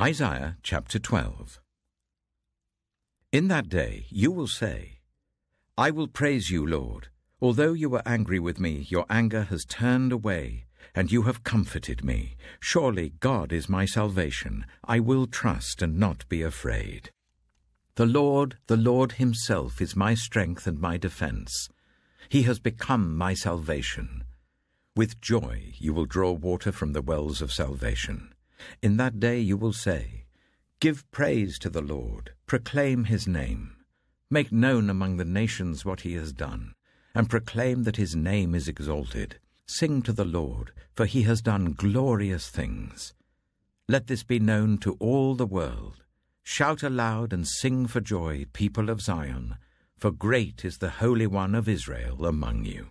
Isaiah chapter 12. In that day you will say, I will praise you, Lord. Although you were angry with me, your anger has turned away, and you have comforted me. Surely God is my salvation. I will trust and not be afraid. The Lord, the Lord Himself, is my strength and my defense. He has become my salvation. With joy you will draw water from the wells of salvation. In that day you will say, Give praise to the Lord, proclaim his name, make known among the nations what he has done, and proclaim that his name is exalted. Sing to the Lord, for he has done glorious things. Let this be known to all the world. Shout aloud and sing for joy, people of Zion, for great is the Holy One of Israel among you.